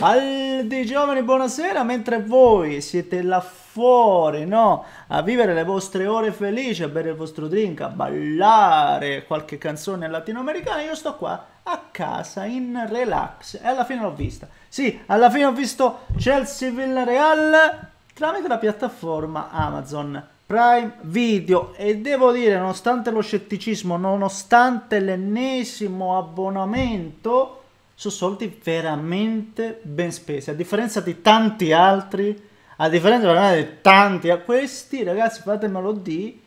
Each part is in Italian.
Aldi giovani buonasera, mentre voi siete là fuori, no? A vivere le vostre ore felici, a bere il vostro drink, a ballare qualche canzone latinoamericana, io sto qua a casa in relax e alla fine l'ho vista. Sì, alla fine ho visto Chelsea Villarreal tramite la piattaforma Amazon Prime Video e devo dire, nonostante lo scetticismo, nonostante l'ennesimo abbonamento sono soldi veramente ben spesi, a differenza di tanti altri, a differenza veramente di tanti, a questi ragazzi fatemelo di,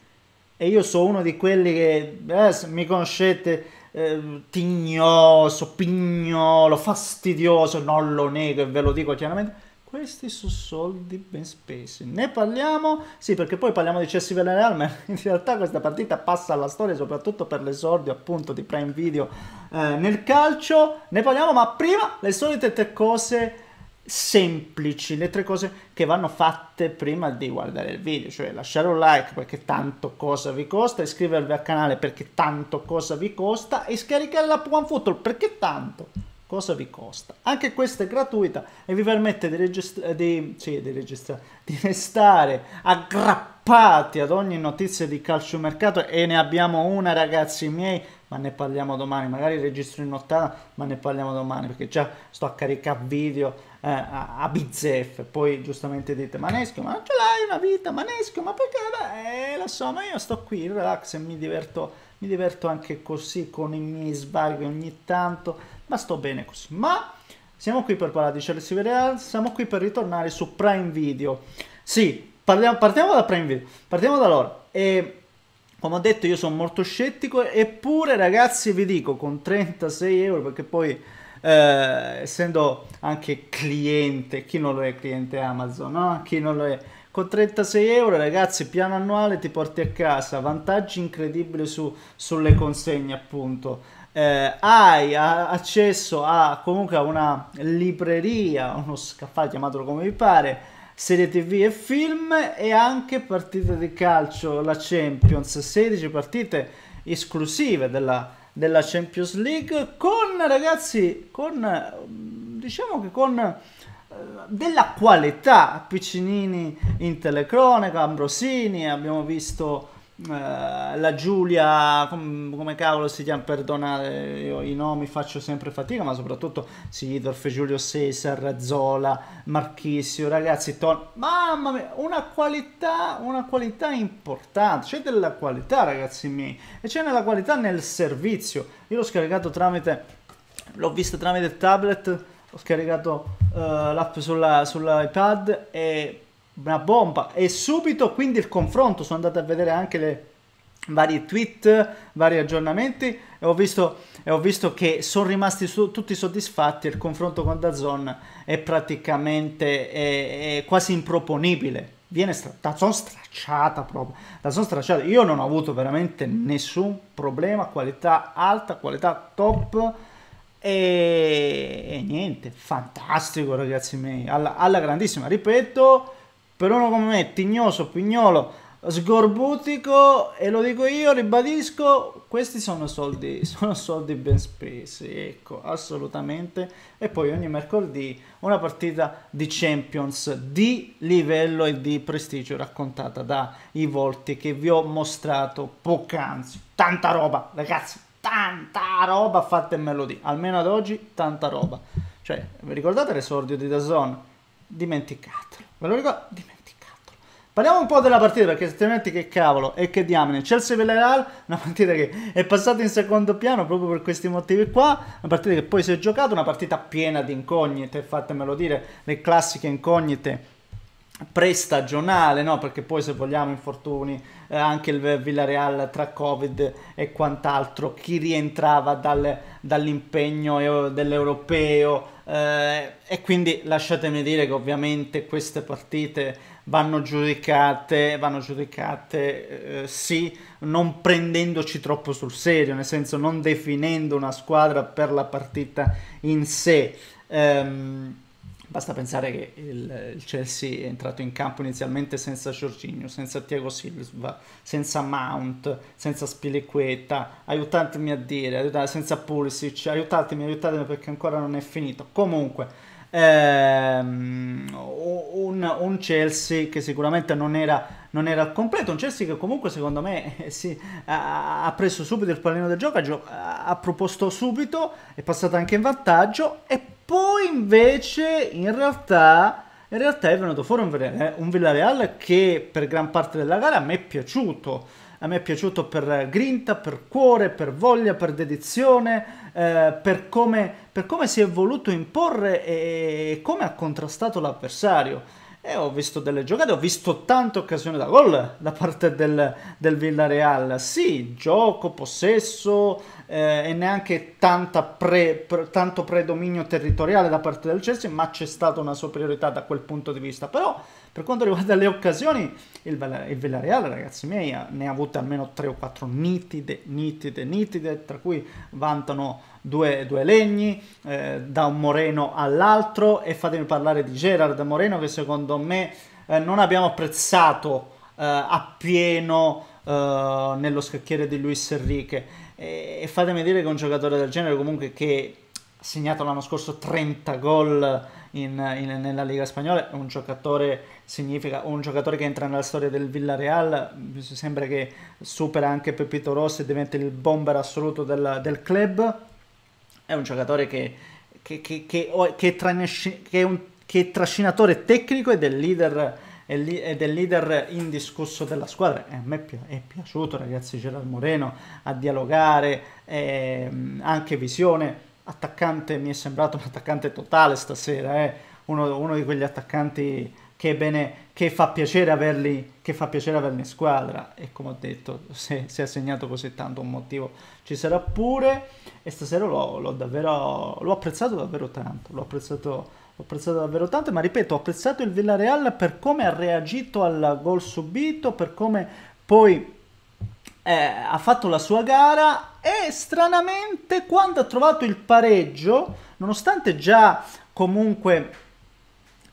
e io sono uno di quelli che eh, mi conoscete, eh, tignoso, pignolo, fastidioso, non lo nego e ve lo dico chiaramente, questi sono soldi ben spesi. Ne parliamo? Sì, perché poi parliamo di Chelsea Villarreal, ma in realtà questa partita passa alla storia soprattutto per l'esordio appunto di Prime Video eh, nel calcio. Ne parliamo, ma prima le solite tre cose semplici, le tre cose che vanno fatte prima di guardare il video, cioè lasciare un like perché tanto cosa vi costa, iscrivervi al canale perché tanto cosa vi costa e scaricare la One Football perché tanto cosa vi costa. Anche questa è gratuita e vi permette di, registra- di, sì, di, registra- di restare aggrappati ad ogni notizia di calciomercato e ne abbiamo una ragazzi miei, ma ne parliamo domani, magari registro in nottata, ma ne parliamo domani perché già sto a caricare video eh, a, a bizzeffe, poi giustamente dite Manesco, ma non ce l'hai una vita, Manesco, ma perché? Eh, lo so, ma io sto qui relax e mi diverto mi diverto anche così con i miei sbagli ogni tanto, ma sto bene così. Ma siamo qui per parlare di Chelsea Villarreal, siamo qui per ritornare su Prime Video. Sì, parliamo, partiamo da Prime Video, partiamo da loro. E come ho detto io sono molto scettico, eppure ragazzi vi dico con 36 euro, perché poi eh, essendo anche cliente, chi non lo è cliente Amazon, no? chi non lo è con 36 euro, ragazzi, piano annuale ti porti a casa vantaggi incredibili su, sulle consegne, appunto. Eh, hai accesso a comunque a una libreria, uno scaffale, chiamatelo come vi pare, serie TV e film e anche partite di calcio, la Champions, 16 partite esclusive della, della Champions League con ragazzi, con diciamo che con della qualità Piccinini in telecronica Ambrosini, abbiamo visto eh, la Giulia, com, come cavolo si chiama, perdonare io i nomi faccio sempre fatica, ma soprattutto Sidorf, Giulio Cesar, Zola, Marchisio, ragazzi, ton, mamma mia, una qualità, una qualità importante, c'è della qualità ragazzi miei, e c'è della qualità nel servizio, io l'ho scaricato tramite, l'ho visto tramite tablet, ho scaricato uh, l'app sull'iPad e una bomba e subito quindi il confronto sono andato a vedere anche le vari tweet, vari aggiornamenti e ho visto, e ho visto che sono rimasti su, tutti soddisfatti il confronto con Dazon è praticamente è, è quasi improponibile viene stra- Dazon stracciata proprio Dazon stracciata io non ho avuto veramente nessun problema qualità alta, qualità top e, e niente, fantastico ragazzi miei, alla, alla grandissima, ripeto, per uno come me, tignoso, pignolo, sgorbutico e lo dico io, ribadisco, questi sono soldi, sono soldi ben spesi, ecco, assolutamente. E poi ogni mercoledì una partita di Champions di livello e di prestigio raccontata dai volti che vi ho mostrato poc'anzi. Tanta roba, ragazzi! tanta roba fatta in di almeno ad oggi tanta roba cioè vi ricordate l'esordio di Dazon? dimenticatelo ve lo ricordo? dimenticatelo parliamo un po' della partita perché altrimenti che cavolo e che diamine Chelsea Villarreal una partita che è passata in secondo piano proprio per questi motivi qua una partita che poi si è giocata una partita piena di incognite fatemelo dire le classiche incognite prestagionale, no? perché poi se vogliamo infortuni eh, anche il Villarreal tra Covid e quant'altro, chi rientrava dal, dall'impegno dell'europeo eh, e quindi lasciatemi dire che ovviamente queste partite vanno giudicate, vanno giudicate eh, sì, non prendendoci troppo sul serio, nel senso non definendo una squadra per la partita in sé. Eh, Basta pensare che il, il, Chelsea è entrato in campo inizialmente senza Giorginio, senza Tiago Silva, senza Mount, senza Spiliqueta, aiutatemi a dire, aiutatemi, senza Pulisic, aiutatemi, aiutatemi perché ancora non è finito. Comunque, ehm, un, un, Chelsea che sicuramente non era, non era completo, un Chelsea che comunque secondo me eh, sì, ha, ha, preso subito il pallino del gioco, ha, ha proposto subito, è passato anche in vantaggio e poi poi invece in realtà, in realtà è venuto fuori un, un Villarreal che per gran parte della gara a me è piaciuto a me è piaciuto per grinta, per cuore, per voglia, per dedizione, eh, per, come, per, come, si è voluto imporre e, come ha contrastato l'avversario. E ho visto delle giocate, ho visto tante occasioni da gol da parte del, del Villarreal. Sì, gioco, possesso, eh, e neanche pre, pre, tanto predominio territoriale da parte del Chelsea, ma c'è stata una superiorità da quel punto di vista. Però per quanto riguarda le occasioni, il, il Villarreal, ragazzi miei, ne ha avute almeno 3 o 4 nitide, nitide, nitide, tra cui vantano due, due legni, eh, da un Moreno all'altro, e fatemi parlare di Gerard Moreno che secondo me eh, non abbiamo apprezzato eh, appieno eh, nello scacchiere di Luis Enrique e, fatemi dire che un giocatore del genere comunque che ha segnato l'anno scorso 30 gol in, in, nella Liga Spagnola, un giocatore significa un giocatore che entra nella storia del Villarreal, mi sembra che supera anche Pepito Rossi e diventa il bomber assoluto del, del club, è un giocatore che, che, che, che è, è un, che è trascinatore tecnico ed è leader ed è il leader indiscusso della squadra. E eh, a me è piaciuto, ragazzi, Gerard Moreno a dialogare, ehm, anche visione. Attaccante, mi è sembrato un attaccante totale stasera, eh. uno, uno, di quegli attaccanti che, bene, che, fa piacere averli, che fa piacere averli in squadra. E come ho detto, se, se ha segnato così tanto un motivo ci sarà pure. E stasera l'ho, l'ho davvero l'ho apprezzato davvero tanto. L'ho apprezzato ho apprezzato davvero tanto, ma ripeto, ho apprezzato il Villarreal per come ha reagito al gol subito, per come poi eh, ha fatto la sua gara e stranamente quando ha trovato il pareggio, nonostante già comunque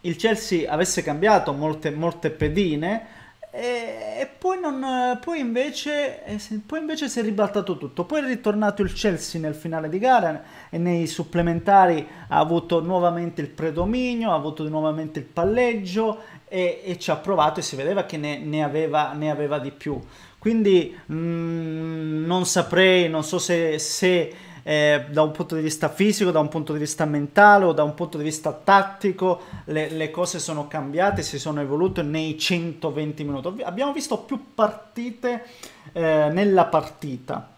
il Chelsea avesse cambiato molte, molte pedine, e poi, non, poi, invece, eh, poi, invece, si è ribaltato tutto. Poi è ritornato il Chelsea nel finale di gara e nei supplementari ha avuto nuovamente il predominio, ha avuto nuovamente il palleggio e, e ci ha provato e si vedeva che ne, ne, aveva, ne aveva, di più. Quindi mh, mm, non saprei, non so se, se eh, da un punto di vista fisico, da un punto di vista mentale o da un punto di vista tattico, le, le cose sono cambiate, si sono evolute nei 120 minuti. Abbiamo visto più partite eh, nella partita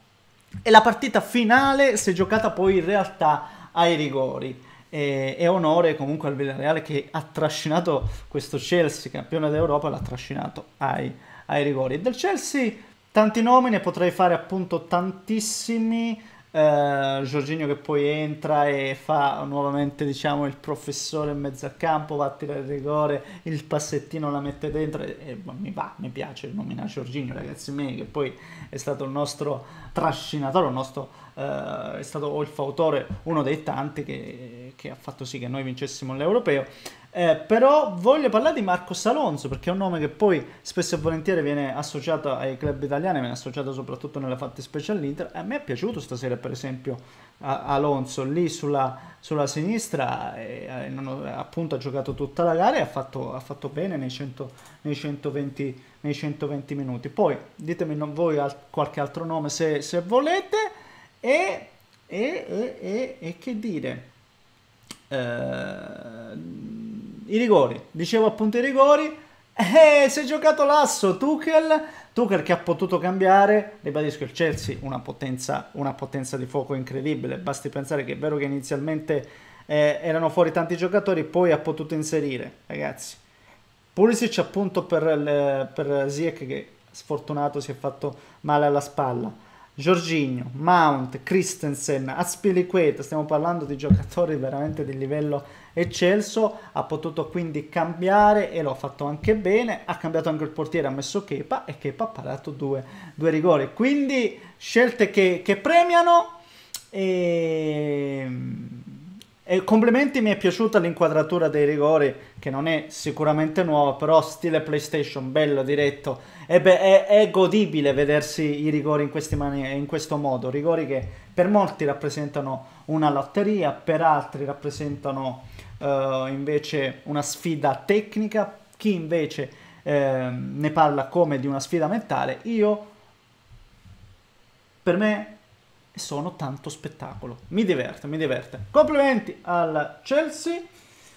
e la partita finale si è giocata poi in realtà ai rigori. E, e onore comunque al Villarreal che ha trascinato questo Chelsea, campione d'Europa, l'ha trascinato ai, ai rigori. Del Chelsea tanti nomi, ne potrei fare appunto tantissimi eh, che poi entra e fa nuovamente diciamo il professore in mezzo al campo va a tirare il rigore il passettino la mette dentro e, e boh, mi va mi piace nominare Jorginho ragazzi miei che poi è stato il nostro trascinatore il nostro eh, è stato o il fautore, uno dei tanti che, che ha fatto sì che noi vincessimo l'Europeo. Eh, però voglio parlare di Marcos Alonso perché è un nome che poi spesso e volentieri viene associato ai club italiani, viene associato soprattutto nelle fatte speciali all'Inter. A me è piaciuto stasera, per esempio, Alonso lì sulla, sulla sinistra, eh, non, appunto ha giocato tutta la gara e ha fatto, ha fatto bene nei, 100, nei, 120, nei, 120, minuti. Poi ditemi voi alt- qualche altro nome se, se volete. E, e, e, e che dire? Uh, I rigori, dicevo appunto i rigori. E eh, si è giocato l'asso Tuchel, Tuchel che ha potuto cambiare, ribadisco il Chelsea, una potenza, una potenza di fuoco incredibile, basti pensare che è vero che inizialmente eh, erano fuori tanti giocatori, poi ha potuto inserire, ragazzi. Pulisic appunto per, il, per Ziek che sfortunato si è fatto male alla spalla. Jorginho, Mount, Christensen, Aspiliqueta, stiamo parlando di giocatori veramente di livello eccelso, ha potuto quindi cambiare e lo fatto anche bene, ha cambiato anche il portiere, ha messo Kepa e Kepa ha parato due, due rigori, quindi scelte che, che premiano e ehm, e complimenti, mi è piaciuta l'inquadratura dei rigori, che non è sicuramente nuova, però stile PlayStation, bello, diretto. E beh, è, è, godibile vedersi i rigori in, mani- in questo modo. Rigori che per molti rappresentano una lotteria, per altri rappresentano uh, invece una sfida tecnica. Chi invece uh, ne parla come di una sfida mentale, io per me sono tanto spettacolo. Mi diverte, mi diverte. Complimenti al Chelsea,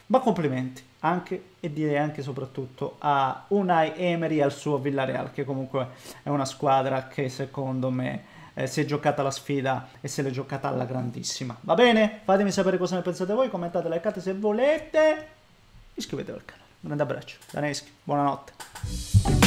ma complimenti anche e direi anche e soprattutto a Unai Emery e al suo Villarreal, che comunque è una squadra che secondo me eh, si è giocata la sfida e se l'è giocata alla grandissima. Va bene? Fatemi sapere cosa ne pensate voi, commentate, likeate se volete, iscrivetevi al canale. Un grande abbraccio, da Daneschi, buonanotte.